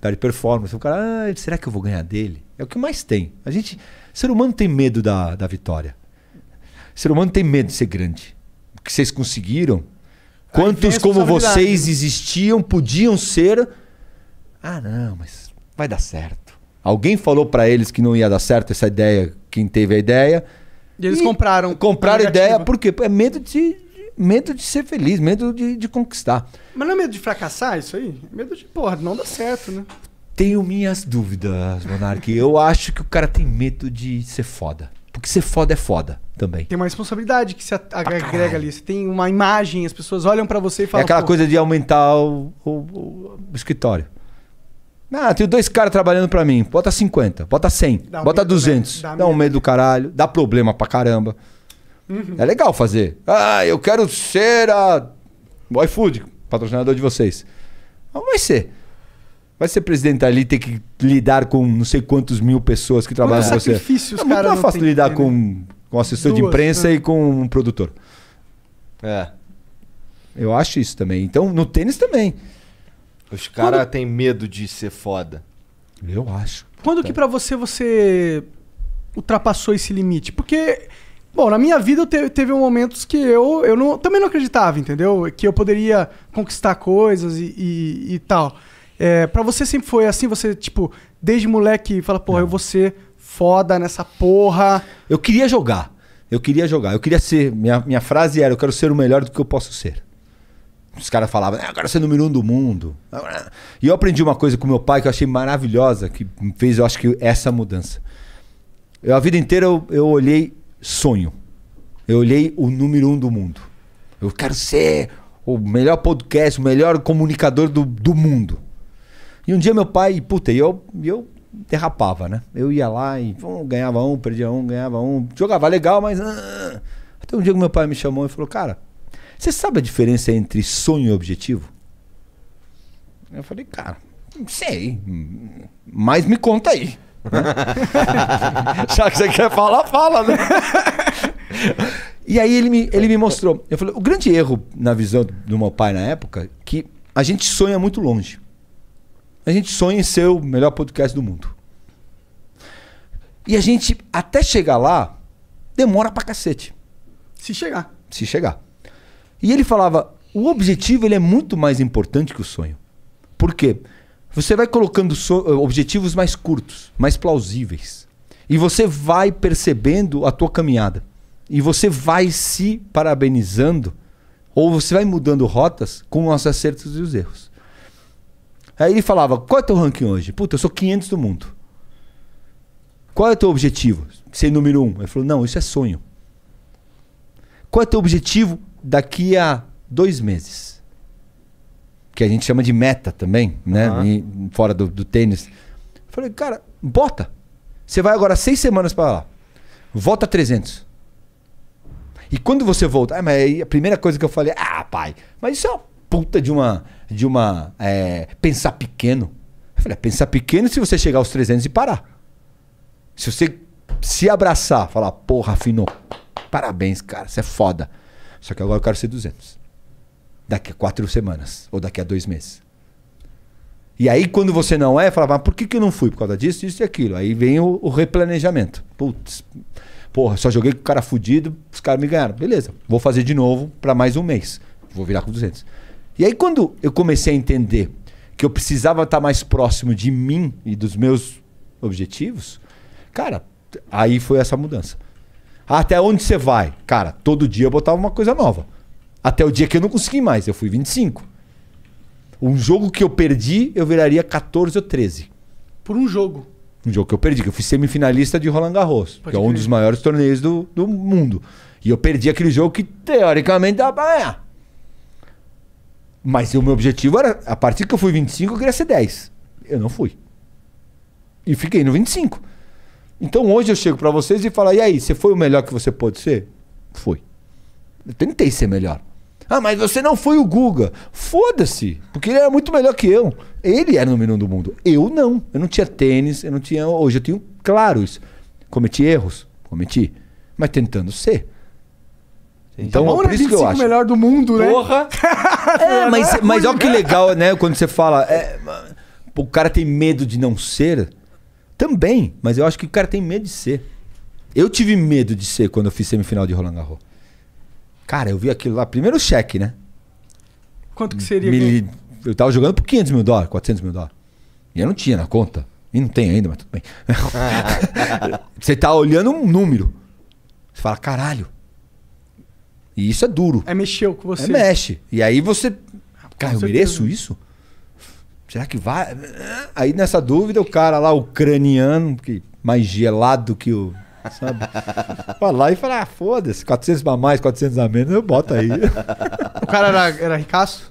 perde tá performance. O cara, ah, será que eu vou ganhar dele? É o que mais tem. A gente, ser humano tem medo da, da vitória. Ser humano tem medo de ser grande. O que vocês conseguiram? Quantos é como vocês existiam, podiam ser? Ah, não, mas vai dar certo. Alguém falou para eles que não ia dar certo essa ideia, quem teve a ideia. E eles e compraram. Compraram a ideia, por quê? É medo de medo de ser feliz, medo de, de conquistar. Mas não é medo de fracassar isso aí? É medo de, porra, não dá certo, né? Tenho minhas dúvidas, Monarque. Eu acho que o cara tem medo de ser foda. Porque ser foda é foda também. Tem uma responsabilidade que se agrega ali. Você tem uma imagem, as pessoas olham para você e falam. É aquela coisa de aumentar o, o, o, escritório. Ah, tem dois caras trabalhando para mim. Bota 50, bota 100, dá bota né? um 200. dá, dá um medo do caralho, dá problema pra caramba. Uhum. É legal fazer. Ah, eu quero ser a. Boy Food, patrocinador de vocês. Não vai ser. Vai ser presidente ali ter que lidar com não sei quantos mil pessoas que trabalham com você. É muito mais fácil lidar com, né? com assessor Duas, de imprensa né? e com um produtor. É. Eu acho isso também. Então, no tênis também. Os caras Quando... têm medo de ser foda. Eu acho. Quando que para você você ultrapassou esse limite? Porque Bom, na minha vida teve teve momentos que eu, eu não, também não acreditava, entendeu? Que eu poderia conquistar coisas e, e, e tal. É, para você sempre foi assim? Você, tipo, desde moleque, fala, porra, não. eu vou ser foda nessa porra. Eu queria jogar. Eu queria jogar. Eu queria ser. Minha, minha frase era: eu quero ser o melhor do que eu posso ser. Os caras falavam, agora você é número um do mundo. E eu aprendi uma coisa com meu pai que eu achei maravilhosa, que fez, eu acho que, essa mudança. Eu, a vida inteira eu, eu olhei sonho. Eu olhei o número um do mundo. Eu quero ser o melhor podcast, o melhor comunicador do, do mundo. E um dia meu pai, puta, eu, eu derrapava, né? Eu ia lá e um, ganhava um, perdia um, ganhava um. Jogava legal, mas. Ah, até um dia que meu pai me chamou e falou: Cara, você sabe a diferença entre sonho e objetivo? Eu falei: Cara, não sei. Mas me conta aí. Já que você quer falar, fala, né? e aí ele me, ele me mostrou. Eu falei, o grande erro na visão do meu pai na época que a gente sonha muito longe. A gente sonha em ser o melhor podcast do mundo. E a gente, até chegar lá, demora pra cacete. Se chegar. Se chegar. E ele falava, o objetivo ele é muito mais importante que o sonho. Por quê? Porque você vai colocando so eh, objetivos mais curtos, mais plausíveis. E você vai percebendo a tua caminhada. E você vai se parabenizando ou você vai mudando rotas com os acertos e os erros. Aí ele falava: "Qual é teu ranking hoje? Puta, eu sou 500 do mundo. Qual é teu objetivo? Ser número um?" Ele falou: "Não, isso é sonho. Qual é teu objetivo daqui a dois meses?" que a gente chama de meta também, né? Uhum. E, fora do, do tênis. falei, cara, bota. Você vai agora seis semanas para lá. Volta 300. E quando você volta, ah, mas a primeira coisa que eu falei, ah, pai, mas isso é uma puta de uma. De uma é, pensar pequeno. Eu falei, é, pensar pequeno se você chegar aos 300 e parar. Se você se abraçar, falar, porra, afinou, parabéns, cara, você é foda. Só que agora eu quero ser 200 daqui a quatro semanas ou daqui a dois meses. E aí, quando você não é, fala, mas por que, que eu não fui? Por causa disso, disso e aquilo. Aí vem o, o replanejamento. Putz, porra, só joguei com o cara fudido, os caras me ganharam. Beleza, vou fazer de novo para mais um mês. Vou virar com 200. E aí, quando eu comecei a entender que eu precisava estar mais próximo de mim e dos meus objetivos, cara, aí foi essa mudança. Até onde você vai? Cara, todo dia eu botava uma coisa nova. Até o dia que eu não consegui mais, eu fui 25. Um jogo que eu perdi, eu viraria 14 ou 13. Por um jogo. Um jogo que eu perdi, que eu fui semifinalista de Roland Garros, Pode que é um dos maiores torneios do, do mundo. E eu perdi aquele jogo que teoricamente dava pra ganhar. Mas o meu objetivo era, a partir que eu fui 25, eu queria ser 10. Eu não fui. E fiquei no 25. Então hoje eu chego para vocês e falo: e aí, você foi o melhor que você pôde ser? Fui. Eu tentei ser melhor. Ah, mas você não foi o Guga. Foda-se, porque ele era muito melhor que eu. Ele era o número do mundo. Eu não. Eu não tinha tênis, eu não tinha. Hoje eu tenho claro isso. Cometi erros, cometi. Mas tentando ser. Então, então por isso que eu acho. melhor do mundo, né? Porra! é, mas, é mas olha que legal, né? Quando você fala. É, o cara tem medo de não ser. Também, mas eu acho que o cara tem medo de ser. Eu tive medo de ser quando eu fiz semifinal de Roland Garros. Cara, eu vi aquilo lá. Primeiro cheque, né? Quanto que seria? Mil... Eu tava jogando por 500 mil dólares, 400 mil dólares. E eu não tinha na conta. E não tem ainda, mas tudo bem. você tá olhando um número. Você fala, caralho. E isso é duro. É mexeu com você. É mexe. E aí você. Ah, cara, eu mereço isso? Será que vai? Aí nessa dúvida, o cara lá, ucraniano, que mais gelado que o Sabe? Vai lá e falar, ah, foda-se, 400 a mais, 400 a menos, eu boto aí. O cara era, era ricaço?